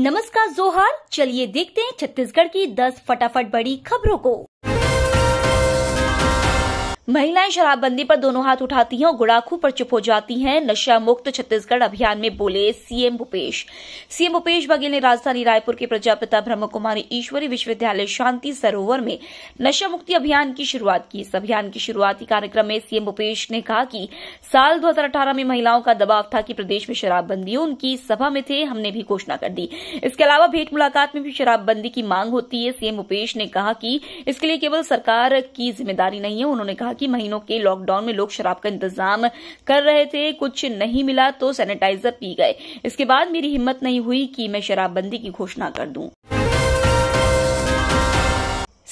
नमस्कार जोहार चलिए देखते हैं छत्तीसगढ़ की 10 फटाफट बड़ी खबरों को महिलाएं शराबबंदी पर दोनों हाथ उठाती हैं और गुड़ाखू पर चुप हो जाती हैं नशा मुक्त छत्तीसगढ़ अभियान में बोले सीएम भूपेश सीएम भूपेश बघेल ने राजधानी रायपुर के प्रजापिता ब्रह्म कुमारी ईश्वरी विश्वविद्यालय शांति सरोवर में नशा मुक्ति अभियान की शुरुआत की इस अभियान की शुरूआती कार्यक्रम में सीएम भूपेश ने कहा कि साल दो में महिलाओं का दबाव था कि प्रदेश में शराबबंदी उनकी सभा में थे हमने भी घोषणा कर दी इसके अलावा भेंट मुलाकात में भी शराबबंदी की मांग होती है सीएम भूपेश ने कहा कि इसके लिए केवल सरकार की जिम्मेदारी नहीं है उन्होंने कहा कि महीनों के लॉकडाउन में लोग शराब का इंतजाम कर रहे थे कुछ नहीं मिला तो सैनिटाइजर पी गए इसके बाद मेरी हिम्मत नहीं हुई कि मैं शराबबंदी की घोषणा कर दूं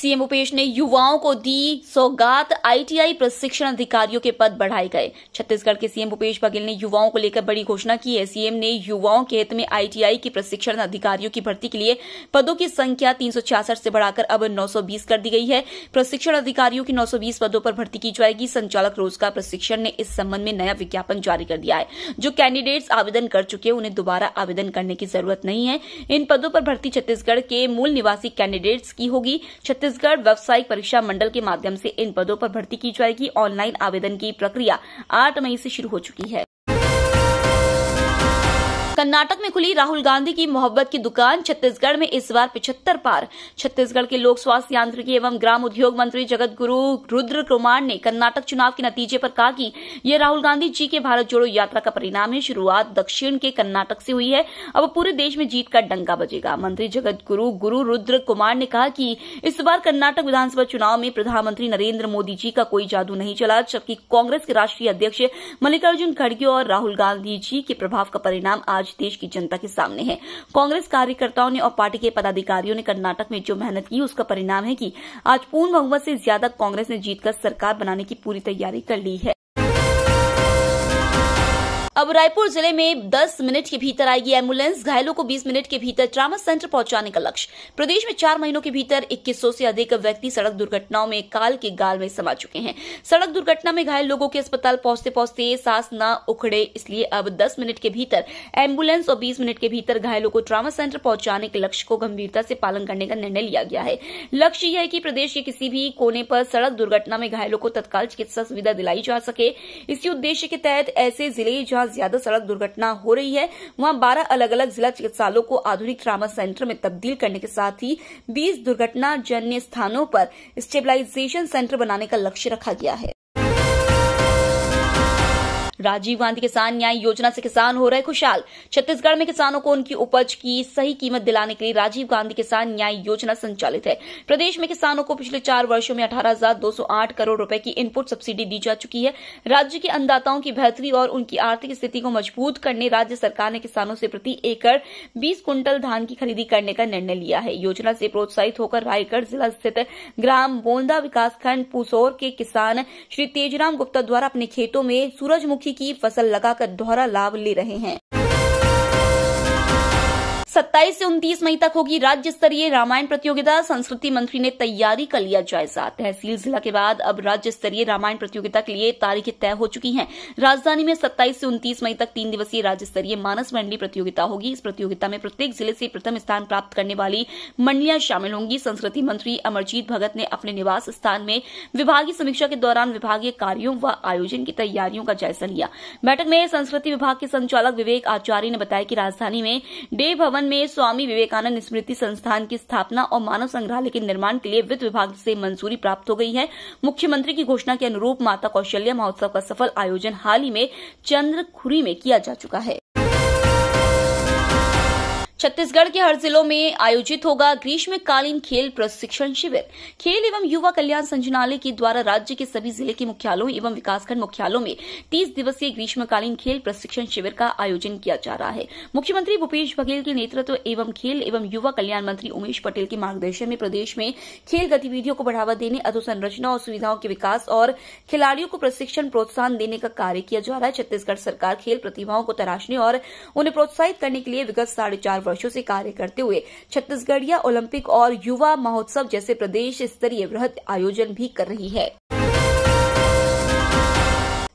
सीएम भूपेश ने युवाओं को दी सौगात आईटीआई प्रशिक्षण अधिकारियों के पद बढ़ाए गए छत्तीसगढ़ के सीएम भूपेश बघेल ने युवाओं को लेकर बड़ी घोषणा की है सीएम ने युवाओं के हित में आईटीआई की प्रशिक्षण अधिकारियों की भर्ती के लिए पदों की संख्या तीन से बढ़ाकर अब 920 कर दी गई है प्रशिक्षण अधिकारियों की 920 पदों पर भर्ती की जाएगी संचालक रोजगार प्रशिक्षण ने इस संबंध में नया विज्ञापन जारी कर दिया है जो कैंडिडेट्स आवेदन कर चुके हैं उन्हें दोबारा आवेदन करने की जरूरत नहीं है इन पदों पर भर्ती छत्तीसगढ़ के मूल निवासी कैंडिडेट्स की होगी छत्तीसगढ़ व्यावसायिक परीक्षा मंडल के माध्यम से इन पदों पर भर्ती की जाएगी ऑनलाइन आवेदन की प्रक्रिया आठ मई से शुरू हो चुकी है कर्नाटक में खुली राहुल गांधी की मोहब्बत की दुकान छत्तीसगढ़ में इस बार पिछहत्तर पार छत्तीसगढ़ के लोक स्वास्थ्य यांत्रिकी एवं ग्राम उद्योग मंत्री जगत गुरु रुद्र कुमार ने कर्नाटक चुनाव के नतीजे पर कहा कि यह राहुल गांधी जी के भारत जोड़ो यात्रा का परिणाम है शुरुआत दक्षिण के कर्नाटक से हुई है अब पूरे देश में जीत का डंका बजेगा मंत्री जगत गुरु गुरु रुद्र कुमार ने कहा कि इस बार कर्नाटक विधानसभा चुनाव में प्रधानमंत्री नरेंद्र मोदी जी का कोई जादू नहीं चला जबकि कांग्रेस के राष्ट्रीय अध्यक्ष मल्लिकार्जुन खड़गे और राहुल गांधी जी के प्रभाव का परिणाम आज आज देश की जनता के सामने है कांग्रेस कार्यकर्ताओं ने और पार्टी के पदाधिकारियों ने कर्नाटक में जो मेहनत की उसका परिणाम है कि आज पूर्ण बहुमत से ज्यादा कांग्रेस ने जीतकर सरकार बनाने की पूरी तैयारी कर ली है अब रायपुर जिले में 10 मिनट के भीतर आएगी एम्बुलेंस घायलों को 20 मिनट के भीतर ट्रामा सेंटर पहुंचाने का लक्ष्य प्रदेश में चार महीनों के भीतर 2100 से अधिक व्यक्ति सड़क दुर्घटनाओं में काल के गाल में समा चुके हैं सड़क दुर्घटना में घायल लोगों के अस्पताल पहुंचते पहुंचते सांस न उखड़े इसलिए अब दस मिनट के भीतर एम्बुलेंस और बीस मिनट के भीतर घायलों को ट्रामा सेंटर पहुंचाने के लक्ष्य को गंभीरता से पालन करने का निर्णय लिया गया है लक्ष्य यह है कि प्रदेश के किसी भी कोने पर सड़क दुर्घटना में घायलों को तत्काल चिकित्सा सुविधा दिलाई जा सके इसी उद्देश्य के तहत ऐसे जिले जहां ज्यादा सड़क दुर्घटना हो रही है वहां बारह अलग अलग जिला चिकित्सालयों को आधुनिक ट्रामा सेंटर में तब्दील करने के साथ ही बीस दुर्घटना जन्य स्थानों पर स्टेबिलाईजेशन सेंटर बनाने का लक्ष्य रखा गया है राजीव गांधी किसान न्याय योजना से किसान हो रहे खुशहाल छत्तीसगढ़ में किसानों को उनकी उपज की सही कीमत दिलाने के लिए राजीव गांधी किसान न्याय योजना संचालित है प्रदेश में किसानों को पिछले चार वर्षो में अठारह करोड़ रूपये की इनपुट सब्सिडी दी जा चुकी है राज्य के अन्नदाताओं की बेहतरी और उनकी आर्थिक स्थिति को मजबूत करने राज्य सरकार ने किसानों से प्रति एकड़ बीस क्विंटल धान की खरीदी करने का निर्णय लिया है योजना से प्रोत्साहित होकर रायगढ़ जिला स्थित ग्राम बोंदा विकासखंड पुसौर के किसान श्री तेजराम गुप्ता द्वारा अपने खेतों में सूरजमुखी की फसल लगाकर दोहरा लाभ ले रहे हैं सत्ताईस से 29 मई तक होगी राज्य स्तरीय रामायण प्रतियोगिता संस्कृति मंत्री ने तैयारी का लिया जायजा तहसील जिला के बाद अब राज्य स्तरीय रामायण प्रतियोगिता के लिए तारीखें तय हो चुकी हैं राजधानी में सत्ताईस से 29 मई तक तीन दिवसीय राज्य स्तरीय मानस मंडली प्रतियोगिता होगी इस प्रतियोगिता में प्रत्येक जिले से प्रथम स्थान प्राप्त करने वाली मंडलियां शामिल होंगी संस्कृति मंत्री अमरजीत भगत ने अपने निवास स्थान में विभागीय समीक्षा के दौरान विभागीय कार्यो व आयोजन की तैयारियों का जायजा लिया बैठक में संस्कृति विभाग के संचालक विवेक आचार्य ने बताया कि राजधानी में डे भवन में स्वामी विवेकानंद स्मृति संस्थान की स्थापना और मानव संग्रहालय के निर्माण के लिए वित्त विभाग से मंजूरी प्राप्त हो गई है मुख्यमंत्री की घोषणा के अनुरूप माता कौशल्या महोत्सव का सफल आयोजन हाल ही में चंद्रखुरी में किया जा चुका है छत्तीसगढ़ के हर जिलों में आयोजित होगा ग्रीष्मकालीन खेल प्रशिक्षण शिविर खेल एवं युवा कल्याण संचालनालय के द्वारा राज्य के सभी जिले के मुख्यालयों एवं विकासखंड मुख्यालयों में तीस दिवसीय ग्रीष्मकालीन खेल प्रशिक्षण शिविर का आयोजन किया जा रहा है मुख्यमंत्री भूपेश बघेल के नेतृत्व एवं खेल एवं युवा कल्याण मंत्री उमेश पटेल के मार्गदर्शन में प्रदेश में खेल गतिविधियों को बढ़ावा देने अधोसंरचना और सुविधाओं के विकास और खिलाड़ियों को प्रशिक्षण प्रोत्साहन देने का कार्य किया जा रहा है छत्तीसगढ़ सरकार खेल प्रतिभाओं को तराशने और उन्हें प्रोत्साहित करने के लिए विगत साढ़े चार वर्षो से कार्य करते हुए छत्तीसगढ़िया ओलंपिक और युवा महोत्सव जैसे प्रदेश स्तरीय वृहद आयोजन भी कर रही है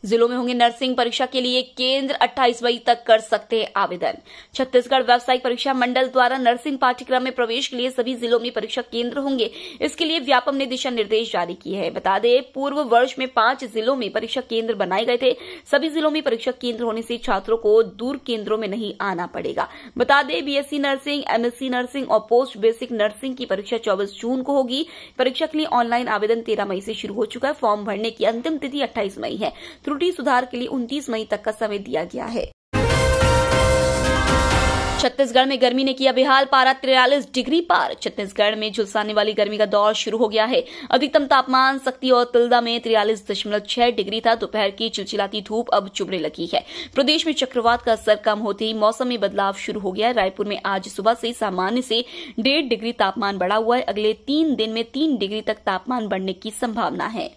जिलों में होंगे नर्सिंग परीक्षा के लिए केंद्र 28 मई तक कर सकते हैं आवेदन छत्तीसगढ़ व्यावसायिक परीक्षा मंडल द्वारा नर्सिंग पाठ्यक्रम में प्रवेश के लिए सभी जिलों में परीक्षा केंद्र होंगे इसके लिए व्यापम ने दिशा निर्देश जारी किए हैं बता दें पूर्व वर्ष में पांच जिलों में परीक्षा केंद्र बनाए गए थे सभी जिलों में परीक्षा केंद्र होने से छात्रों को दूर केंद्रों में नहीं आना पड़ेगा बता दें बीएससी नर्सिंग एमएससी नर्सिंग और पोस्ट बेसिक नर्सिंग की परीक्षा चौबीस जून को होगी परीक्षा के लिए ऑनलाइन आवेदन तेरह मई से शुरू हो चुका है फॉर्म भरने की अंतिम तिथि अट्ठाईस मई है त्रुटि सुधार के लिए 29 मई तक का समय दिया गया है छत्तीसगढ़ में गर्मी ने किया बेहाल पारा तिरालीस डिग्री पार छत्तीसगढ़ में झुलसाने वाली गर्मी का दौर शुरू हो गया है अधिकतम तापमान सख्ती और तिलदा में तिरालीस दशमलव छह डिग्री था दोपहर की चिलचिलाती धूप अब चुभने लगी है प्रदेश में चक्रवात का असर कम होते ही मौसम में बदलाव शुरू हो गया रायपुर में आज सुबह से सामान्य से डेढ़ डिग्री तापमान बढ़ा हुआ है अगले तीन दिन में तीन डिग्री तक तापमान बढ़ने की संभावना है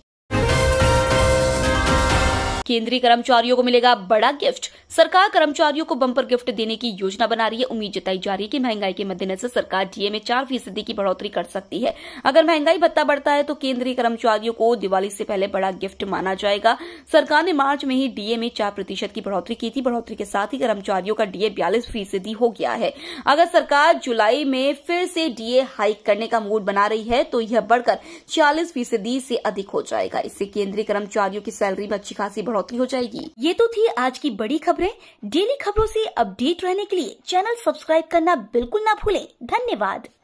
केंद्रीय कर्मचारियों को मिलेगा बड़ा गिफ्ट सरकार कर्मचारियों को बम्पर गिफ्ट देने की योजना बना रही है उम्मीद जताई जा रही है कि महंगाई के मद्देनजर सरकार डीए में चार फीसदी की बढ़ोतरी कर सकती है अगर महंगाई भत्ता बढ़ता है तो केंद्रीय कर्मचारियों को दिवाली से पहले बड़ा गिफ्ट माना जाएगा सरकार ने मार्च में ही डीए में चार प्रतिशत की बढ़ोतरी की थी बढ़ोतरी के साथ ही कर्मचारियों का डीए बयालीस फीसदी हो गया है अगर सरकार जुलाई में फिर से डीए हाइक करने का मूड बना रही है तो यह बढ़कर छियालीस फीसदी से अधिक हो जाएगा इससे केंद्रीय कर्मचारियों की सैलरी में अच्छी खासी बढ़ोतरी बढ़ोतरी हो जाएगी ये तो थी आज की बड़ी खबरें डेली खबरों से अपडेट रहने के लिए चैनल सब्सक्राइब करना बिल्कुल ना भूलें धन्यवाद